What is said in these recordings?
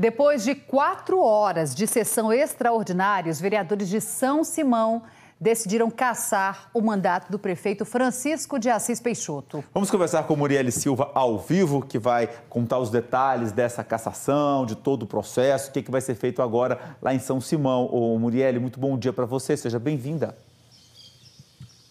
Depois de quatro horas de sessão extraordinária, os vereadores de São Simão decidiram caçar o mandato do prefeito Francisco de Assis Peixoto. Vamos conversar com Muriel Silva ao vivo, que vai contar os detalhes dessa cassação, de todo o processo, o que, é que vai ser feito agora lá em São Simão. Ô, Muriel, muito bom dia para você, seja bem-vinda.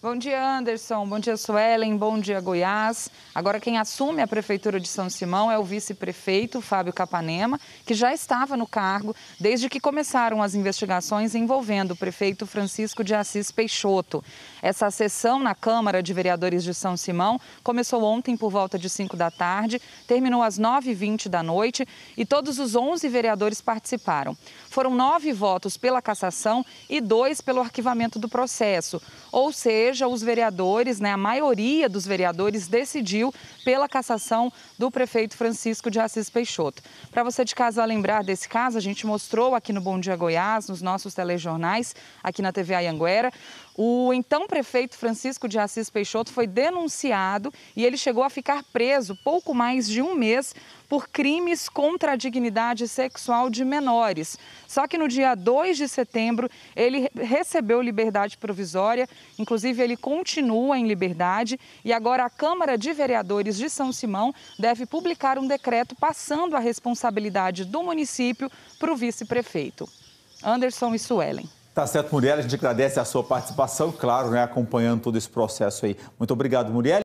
Bom dia, Anderson. Bom dia, Suelen. Bom dia, Goiás. Agora, quem assume a Prefeitura de São Simão é o vice-prefeito, Fábio Capanema, que já estava no cargo desde que começaram as investigações envolvendo o prefeito Francisco de Assis Peixoto. Essa sessão na Câmara de Vereadores de São Simão começou ontem por volta de 5 da tarde, terminou às 9h20 da noite e todos os 11 vereadores participaram. Foram nove votos pela cassação e dois pelo arquivamento do processo, ou seja, seja, os vereadores, né, a maioria dos vereadores decidiu pela cassação do prefeito Francisco de Assis Peixoto. Para você de casa lembrar desse caso, a gente mostrou aqui no Bom Dia Goiás, nos nossos telejornais, aqui na TV Anhanguera, o então prefeito Francisco de Assis Peixoto foi denunciado e ele chegou a ficar preso pouco mais de um mês por crimes contra a dignidade sexual de menores. Só que no dia 2 de setembro ele recebeu liberdade provisória, inclusive ele continua em liberdade e agora a Câmara de Vereadores de São Simão deve publicar um decreto passando a responsabilidade do município para o vice-prefeito. Anderson e Suelen. Tá certo, Muriel. A gente agradece a sua participação, claro, né, acompanhando todo esse processo aí. Muito obrigado, Muriel.